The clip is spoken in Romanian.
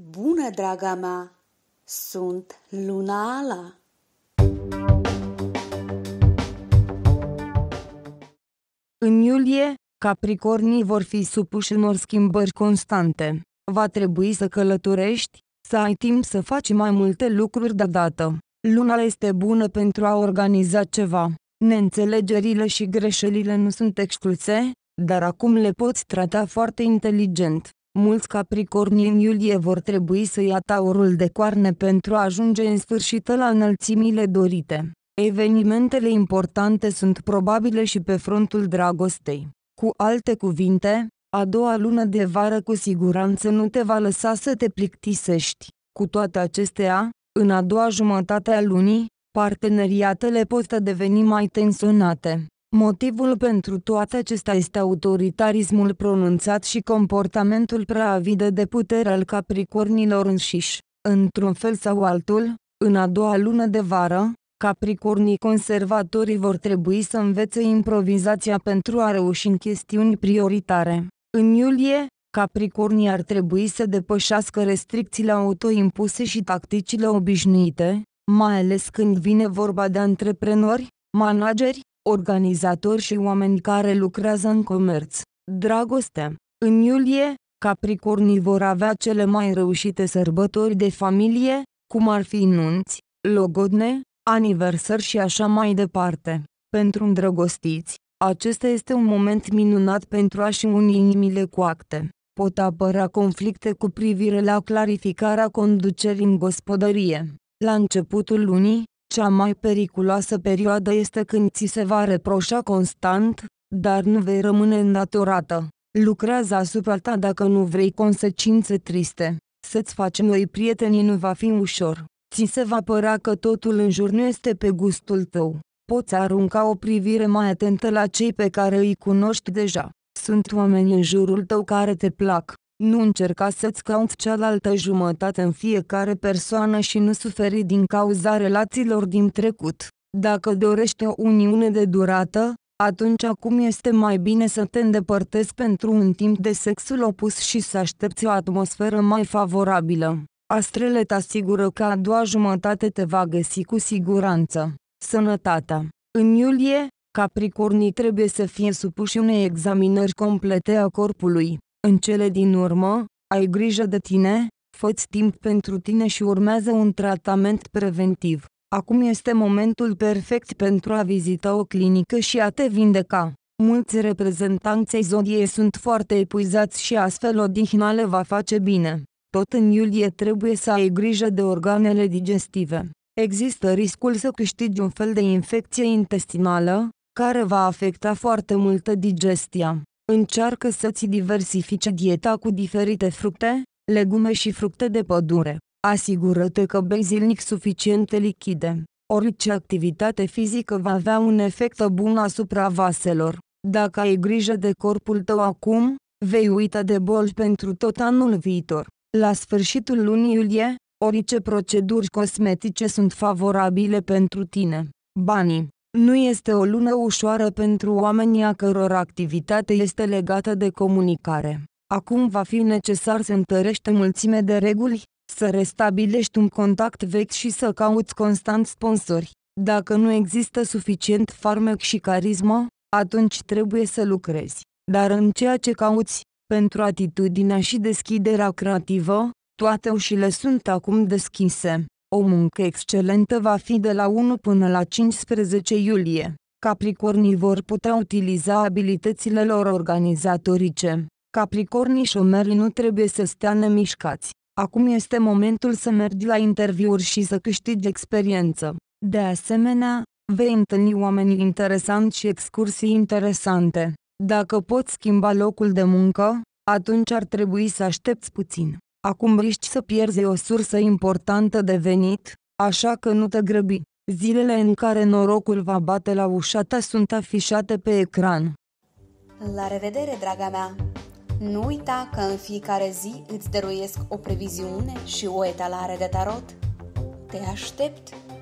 Bună, draga mea! Sunt Luna Ala! În iulie, Capricornii vor fi supuși unor schimbări constante. Va trebui să călătorești, să ai timp să faci mai multe lucruri deodată. Luna este bună pentru a organiza ceva. Neînțelegerile și greșelile nu sunt excluse, dar acum le poți trata foarte inteligent. Mulți capricorni în iulie vor trebui să ia taurul de coarne pentru a ajunge în sfârșit la înălțimile dorite. Evenimentele importante sunt probabile și pe frontul dragostei. Cu alte cuvinte, a doua lună de vară cu siguranță nu te va lăsa să te plictisești. Cu toate acestea, în a doua jumătate a lunii, parteneriatele pot deveni mai tensionate. Motivul pentru toate acestea este autoritarismul pronunțat și comportamentul prea de putere al capricornilor înșiși. Într-un fel sau altul, în a doua lună de vară, capricornii conservatorii vor trebui să învețe improvizația pentru a reuși în chestiuni prioritare. În iulie, capricornii ar trebui să depășească restricțiile autoimpuse și tacticile obișnuite, mai ales când vine vorba de antreprenori, manageri, organizatori și oameni care lucrează în comerț. Dragoste. În iulie, Capricornii vor avea cele mai reușite sărbători de familie, cum ar fi nunți, logodne, aniversări și așa mai departe. Pentru îndrăgostiți, acesta este un moment minunat pentru a-și uni inimile cu acte. Pot apăra conflicte cu privire la clarificarea conducerii în gospodărie. La începutul lunii, cea mai periculoasă perioadă este când ți se va reproșa constant, dar nu vei rămâne îndatorată. Lucrează asupra ta dacă nu vrei consecințe triste. Să-ți faci noi prietenii nu va fi ușor. Ți se va părea că totul în jur nu este pe gustul tău. Poți arunca o privire mai atentă la cei pe care îi cunoști deja. Sunt oameni în jurul tău care te plac. Nu încerca să-ți cauți cealaltă jumătate în fiecare persoană și nu suferi din cauza relațiilor din trecut. Dacă dorești o uniune de durată, atunci acum este mai bine să te îndepărtezi pentru un timp de sexul opus și să aștepți o atmosferă mai favorabilă. Astrele te asigură că a doua jumătate te va găsi cu siguranță. Sănătatea. În iulie, Capricornii trebuie să fie supuși unei examinări complete a corpului. În cele din urmă, ai grijă de tine, fă-ți timp pentru tine și urmează un tratament preventiv. Acum este momentul perfect pentru a vizita o clinică și a te vindeca. Mulți reprezentanți zodiei sunt foarte epuizați și astfel odihna le va face bine. Tot în iulie trebuie să ai grijă de organele digestive. Există riscul să câștigi un fel de infecție intestinală, care va afecta foarte multă digestia. Încearcă să-ți diversifice dieta cu diferite fructe, legume și fructe de pădure. Asigură-te că bei zilnic suficiente lichide. Orice activitate fizică va avea un efect bun asupra vaselor. Dacă ai grijă de corpul tău acum, vei uita de boli pentru tot anul viitor. La sfârșitul lunii iulie, orice proceduri cosmetice sunt favorabile pentru tine. Banii nu este o lună ușoară pentru oamenii a căror activitate este legată de comunicare. Acum va fi necesar să întărești mulțime de reguli, să restabilești un contact vechi și să cauți constant sponsori. Dacă nu există suficient farmec și carismă, atunci trebuie să lucrezi. Dar în ceea ce cauți, pentru atitudinea și deschiderea creativă, toate ușile sunt acum deschise. O muncă excelentă va fi de la 1 până la 15 iulie. Capricornii vor putea utiliza abilitățile lor organizatorice. Capricornii șomerii nu trebuie să stea nemișcați. Acum este momentul să mergi la interviuri și să câștigi experiență. De asemenea, vei întâlni oameni interesanți și excursii interesante. Dacă poți schimba locul de muncă, atunci ar trebui să aștepți puțin. Acum riști să pierzi o sursă importantă de venit, așa că nu te grăbi. Zilele în care norocul va bate la ușa ta sunt afișate pe ecran. La revedere, draga mea! Nu uita că în fiecare zi îți dăruiesc o previziune și o etalare de tarot. Te aștept!